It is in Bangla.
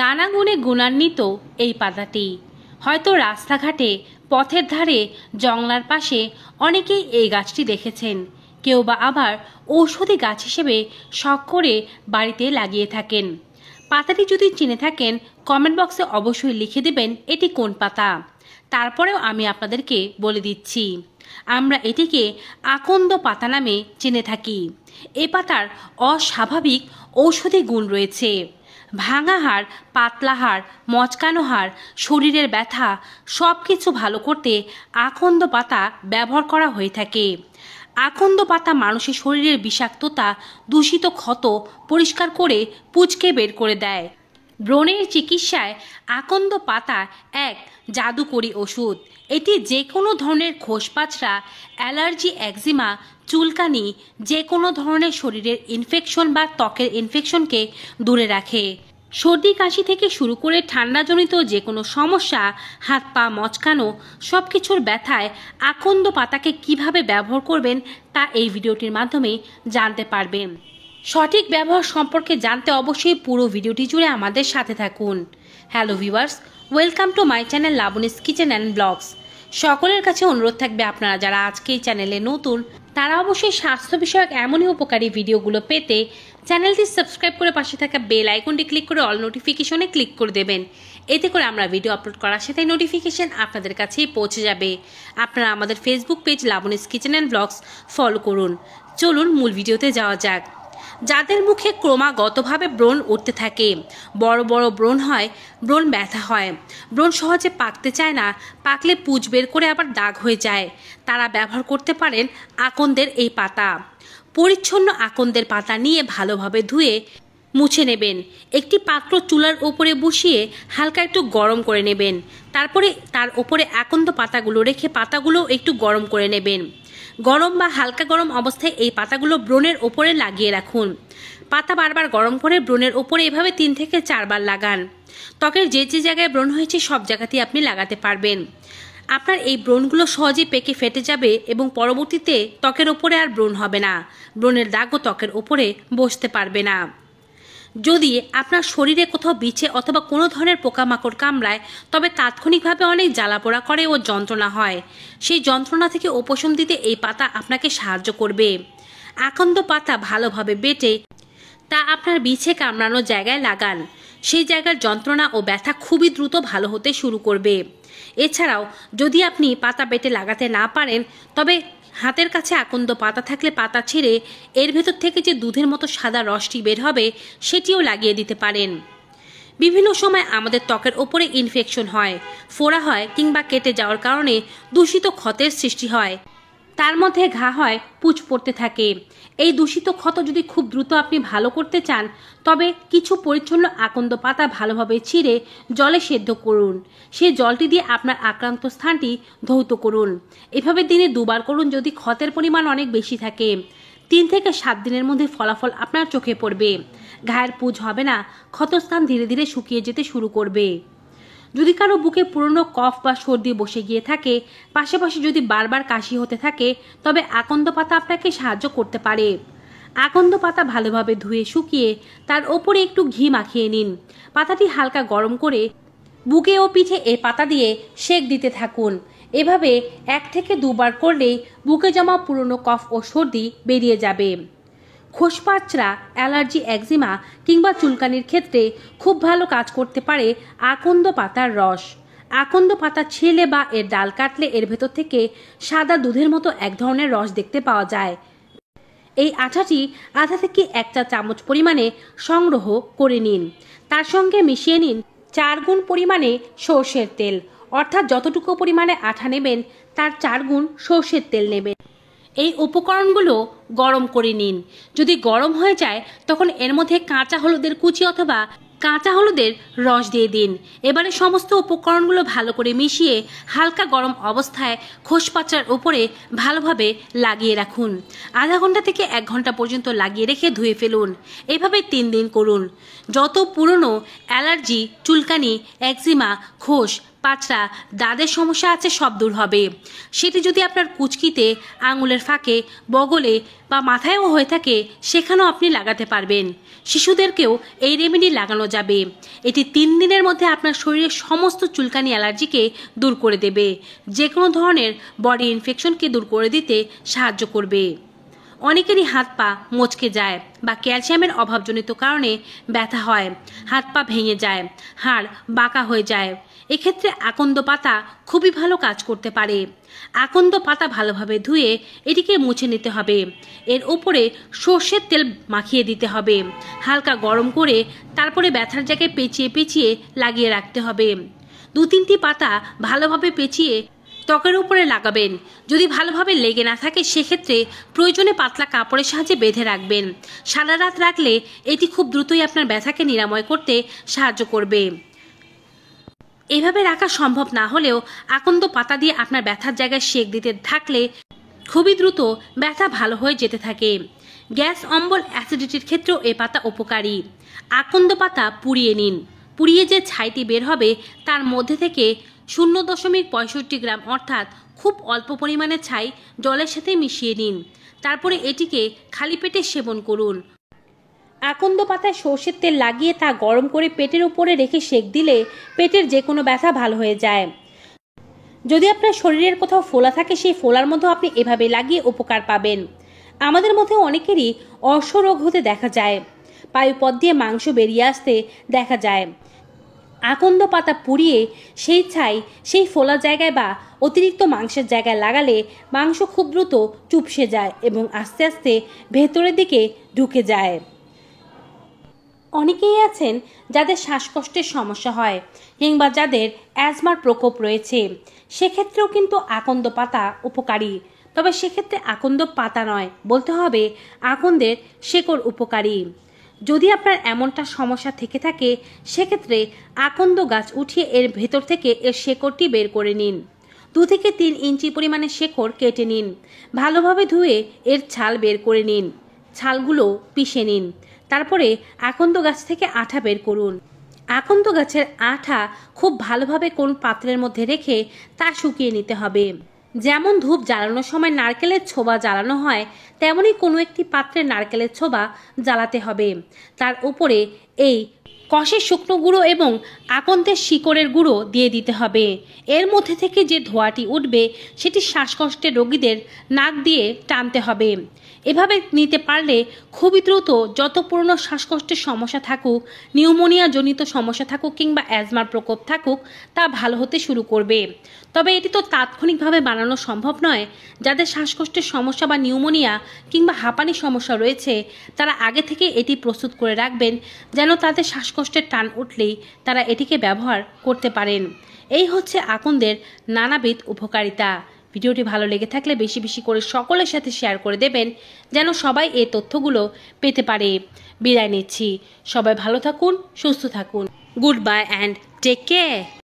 নানা গুণে গুণান্বিত এই পাতাটি হয়তো রাস্তাঘাটে পথের ধারে জংলার পাশে অনেকেই এই গাছটি দেখেছেন কেউ বা আবার ঔষধি গাছ হিসেবে শখ করে বাড়িতে লাগিয়ে থাকেন পাতাটি যদি চিনে থাকেন কমেন্ট বক্সে অবশ্যই লিখে দেবেন এটি কোন পাতা তারপরেও আমি আপনাদেরকে বলে দিচ্ছি আমরা এটিকে আকন্দ পাতা নামে চিনে থাকি এ পাতার অস্বাভাবিক ঔষধি গুণ রয়েছে ভাঙা হাড় পাতলা হাড় মচকানো হাড় শরীরের ব্যথা সব কিছু ভালো করতে আকন্দ পাতা ব্যবহার করা হয়ে থাকে আকন্দ পাতা মানুষের শরীরের বিষাক্ততা দূষিত ক্ষত পরিষ্কার করে পুচকে বের করে দেয় ব্রণের চিকিৎসায় আকন্দ পাতা এক জাদুকরি ওষুধ এটি যে কোনো ধরনের খোসপাচড়া অ্যালার্জি একজিমা চুলকানি যে কোনো ধরনের শরীরের ইনফেকশন বা ত্বকের ইনফেকশনকে দূরে রাখে সর্দি কাশি থেকে শুরু করে ঠান্ডাজনিত যে কোনো সমস্যা হাত পা মচকানো সব কিছুর ব্যথায় আকন্দ পাতাকে কিভাবে ব্যবহার করবেন তা এই ভিডিওটির মাধ্যমে জানতে পারবেন সঠিক ব্যবহার সম্পর্কে জানতে অবশ্যই পুরো ভিডিওটি জুড়ে আমাদের সাথে থাকুন hello viewers welcome to my channel Laboni's Kitchen and Blogs সকলের কাছে অনুরোধ থাকবে আপনারা যারা আজকে এই চ্যানেলে নতুন তারা অবশ্যই স্বাস্থ্য বিষয়ক এমনই উপকারী ভিডিওগুলো পেতে চ্যানেলটি সাবস্ক্রাইব করে পাশে থাকা বেল আইকনটি ক্লিক করে অল নোটিফিকেশনে ক্লিক করে দেবেন এতে করে আমরা ভিডিও আপলোড করার সাথে নোটিফিকেশন আপনাদের কাছেই পৌঁছে যাবে আপনারা আমাদের Facebook page Laboni's Kitchen and Blogs follow করুন চলুন মূল ভিডিওতে যাওয়া যাক যাদের মুখে ক্রমাগতভাবে ব্রণ উঠতে থাকে বড় বড় ব্রণ হয় ব্রণ ব্যথা হয় ব্রণ সহজে পাকতে চায় না পাকলে পুঁজ বের করে আবার দাগ হয়ে যায় তারা ব্যবহার করতে পারেন আকন্দের এই পাতা পরিচ্ছন্ন আকন্দের পাতা নিয়ে ভালোভাবে ধুয়ে মুছে নেবেন একটি পাত্র চুলার ওপরে বসিয়ে হালকা একটু গরম করে নেবেন তারপরে তার ওপরে আকন্দ পাতাগুলো রেখে পাতাগুলো একটু গরম করে নেবেন গরম বা হালকা গরম অবস্থায় এই পাতাগুলো ব্রণের ওপরে লাগিয়ে রাখুন পাতা বারবার গরম করে ব্রণের ওপরে এভাবে তিন থেকে চারবার লাগান ত্বকের যে যে জায়গায় ব্রণ হয়েছে সব জায়গাতেই আপনি লাগাতে পারবেন আপনার এই ব্রণগুলো সহজেই পেকে ফেটে যাবে এবং পরবর্তীতে ত্বকের ওপরে আর ব্রণ হবে না ব্রণের দাগও ত্বকের ওপরে বসতে পারবে না যদি আপনার শরীরে কোথাও বিছে অথবা কোনো ধরনের পোকামাকড় কামড়ায় তবে তাৎক্ষণিকভাবে অনেক জ্বালাপোড়া করে ও যন্ত্রণা হয় সেই যন্ত্রণা থেকে উপশম দিতে এই পাতা আপনাকে সাহায্য করবে আকন্দ পাতা ভালোভাবে বেটে তা আপনার বিছে কামড়ানোর জায়গায় লাগান সেই জায়গার যন্ত্রণা ও ব্যথা খুবই দ্রুত ভালো হতে শুরু করবে এছাড়াও যদি আপনি পাতা বেটে লাগাতে না পারেন তবে হাতের কাছে আকন্দ পাতা থাকলে পাতা ছেড়ে এর ভেতর থেকে যে দুধের মতো সাদা রসটি বের হবে সেটিও লাগিয়ে দিতে পারেন বিভিন্ন সময় আমাদের ত্বকের ওপরে ইনফেকশন হয় ফোড়া হয় কিংবা কেটে যাওয়ার কারণে দূষিত ক্ষতের সৃষ্টি হয় তার মধ্যে ঘা হয় পুচ পড়তে থাকে এই দূষিত ক্ষত যদি খুব দ্রুত আপনি ভালো করতে চান তবে কিছু পরিচ্ছন্ন আকন্দ পাতা ভালোভাবে ছিঁড়ে জলে সেদ্ধ করুন সে জলটি দিয়ে আপনার আক্রান্ত স্থানটি ধৌত করুন এভাবে দিনে দুবার করুন যদি ক্ষতের পরিমাণ অনেক বেশি থাকে তিন থেকে সাত দিনের মধ্যে ফলাফল আপনার চোখে পড়বে ঘায়ের পুজ হবে না ক্ষতস্থান ধীরে ধীরে শুকিয়ে যেতে শুরু করবে যদি কারো বুকে পুরনো কফ বা সর্দি বসে গিয়ে থাকে পাশাপাশি যদি বারবার কাশি হতে থাকে তবে আকন্দ পাতা আপনাকে সাহায্য করতে পারে আকন্দ পাতা ভালোভাবে ধুয়ে শুকিয়ে তার ওপরে একটু ঘি মাখিয়ে নিন পাতাটি হালকা গরম করে বুকে ও পিঠে এ পাতা দিয়ে সেক দিতে থাকুন এভাবে এক থেকে দুবার করলেই বুকে জমা পুরনো কফ ও সর্দি বেরিয়ে যাবে খোসপাচরা অ্যালার্জি একজিমা কিংবা চুলকানির ক্ষেত্রে খুব ভালো কাজ করতে পারে আকন্দ পাতার রস আকন্দ পাতা ছেলে বা এর ডাল কাটলে এর ভেতর থেকে সাদা দুধের মতো এক ধরনের রস দেখতে পাওয়া যায় এই আঠাটি আধা থেকে এক চা চামচ পরিমাণে সংগ্রহ করে নিন তার সঙ্গে মিশিয়ে নিন চার গুণ পরিমাণে সর্ষের তেল অর্থাৎ যতটুকু পরিমাণে আঠা নেবেন তার চার গুণ সর্ষের তেল নেবেন এই উপকরণগুলো গরম করে নিন যদি গরম হয়ে যায় তখন এর মধ্যে কাঁচা হলুদের কুচি অথবা কাঁচা হলুদের রস দিয়ে দিন এবারে সমস্ত উপকরণগুলো ভালো করে মিশিয়ে হালকা গরম অবস্থায় খোসপাচার উপরে ভালোভাবে লাগিয়ে রাখুন আধা ঘন্টা থেকে এক ঘন্টা পর্যন্ত লাগিয়ে রেখে ধুয়ে ফেলুন এভাবে তিন দিন করুন যত পুরনো অ্যালার্জি চুলকানি একজিমা খোস পাঁচরা দাঁতের সমস্যা আছে সব দূর হবে সেটি যদি আপনার কুচকিতে আঙুলের ফাঁকে বগলে বা মাথায়ও হয়ে থাকে সেখানেও আপনি লাগাতে পারবেন শিশুদেরকেও এই রেমেডি লাগানো যাবে এটি তিন দিনের মধ্যে আপনার শরীরের সমস্ত চুলকানি অ্যালার্জিকে দূর করে দেবে যে কোনো ধরনের বডি ইনফেকশনকে দূর করে দিতে সাহায্য করবে অনেকেরই হাত পা মচকে যায় বা ক্যালসিয়ামের অভাবজনিত কারণে ব্যথা হয় হাত পা ভেঙে যায় হাড় বাঁকা হয়ে যায় এক্ষেত্রে আকন্দ পাতা খুবই ভালো কাজ করতে পারে আকন্দ পাতা ভালোভাবে ধুয়ে এটিকে মুছে নিতে হবে এর ওপরে সর্ষের তেল মাখিয়ে দিতে হবে হালকা গরম করে তারপরে ব্যথার জায়গায় পেঁচিয়ে পেঁচিয়ে লাগিয়ে রাখতে হবে দু তিনটি পাতা ভালোভাবে পেঁচিয়ে ত্বকের উপরে লাগাবেন যদি ভালোভাবে লেগে না থাকে সেক্ষেত্রে প্রয়োজনে পাতলা কাপড়ের সাহায্যে বেঁধে রাখবেন সারা রাত রাখলে এটি খুব দ্রুতই আপনার ব্যথাকে নিরাময় করতে সাহায্য করবে এইভাবে রাখা সম্ভব না হলেও আকন্দ পাতা দিয়ে আপনার ব্যথার জায়গায় শেক দিতে থাকলে খুবই দ্রুত ব্যথা ভালো হয়ে যেতে থাকে গ্যাস অম্বল অ্যাসিডিটির ক্ষেত্রেও এ পাতা উপকারী আকন্দ পাতা পুড়িয়ে নিন পুড়িয়ে যে ছাইটি বের হবে তার মধ্যে থেকে শূন্য দশমিক পঁয়ষট্টি গ্রাম অর্থাৎ খুব অল্প পরিমাণে ছাই জলের সাথে মিশিয়ে নিন তারপরে এটিকে খালি পেটে সেবন করুন আকন্দ পাতায় সর্ষের তেল লাগিয়ে তা গরম করে পেটের উপরে রেখে সেঁক দিলে পেটের যে কোনো ব্যথা ভালো হয়ে যায় যদি আপনার শরীরের কোথাও ফোলা থাকে সেই ফোলার মধ্যেও আপনি এভাবে লাগিয়ে উপকার পাবেন আমাদের মধ্যে অনেকেরই অসরোগ হতে দেখা যায় পায়ুপথ দিয়ে মাংস বেরিয়ে আসতে দেখা যায় আকন্দ পাতা পুড়িয়ে সেই ছাই সেই ফোলা জায়গায় বা অতিরিক্ত মাংসের জায়গায় লাগালে মাংস খুব দ্রুত চুপসে যায় এবং আস্তে আস্তে ভেতরের দিকে ঢুকে যায় অনেকেই আছেন যাদের শ্বাসকষ্টের সমস্যা হয় কিংবা যাদের অ্যাজমার প্রকোপ রয়েছে সেক্ষেত্রেও কিন্তু আকন্দ পাতা উপকারী তবে সেক্ষেত্রে আকন্দ পাতা নয় বলতে হবে আকন্দের শেকড় উপকারী যদি আপনার এমনটা সমস্যা থেকে থাকে সেক্ষেত্রে আকন্দ গাছ উঠিয়ে এর ভেতর থেকে এর শেকড়টি বের করে নিন দু থেকে তিন ইঞ্চি পরিমাণে শেকড় কেটে নিন ভালোভাবে ধুয়ে এর ছাল বের করে নিন ছালগুলো পিষে নিন তারপরে আকন্দ গাছ থেকে আঠা বের করুন আকন্দ গাছের আঠা খুব ভালোভাবে কোন পাত্রের মধ্যে রেখে তা শুকিয়ে নিতে হবে যেমন ধূপ জ্বালানোর সময় নারকেলের ছোবা জ্বালানো হয় তেমনই কোনো একটি পাত্রে নারকেলের ছোবা জ্বালাতে হবে তার উপরে এই কষে শুকনো গুঁড়ো এবং আকন্তের শিকড়ের গুঁড়ো দিয়ে দিতে হবে এর মধ্যে থেকে যে ধোঁয়াটি উঠবে সেটি শ্বাসকষ্টের রোগীদের নাক দিয়ে টানতে হবে এভাবে নিতে পারলে খুবই দ্রুত যত পুরনো শ্বাসকষ্টের সমস্যা থাকুক নিউমোনিয়া জনিত সমস্যা থাকুক কিংবা অ্যাজমার প্রকোপ থাকুক তা ভালো হতে শুরু করবে তবে এটি তো তাৎক্ষণিকভাবে বানানো সম্ভব নয় যাদের শ্বাসকষ্টের সমস্যা বা নিউমোনিয়া কিংবা হাঁপানির সমস্যা রয়েছে তারা আগে থেকে এটি প্রস্তুত করে রাখবেন যেন তাদের শ্বাসকষ্ট কষ্টের টান উঠলেই তারা এটিকে ব্যবহার করতে পারেন এই হচ্ছে আকন্দের নানাবিধ উপকারিতা ভিডিওটি ভালো লেগে থাকলে বেশি বেশি করে সকলের সাথে শেয়ার করে দেবেন যেন সবাই এই তথ্যগুলো পেতে পারে বিদায় নিচ্ছি সবাই ভালো থাকুন সুস্থ থাকুন goodbye and take care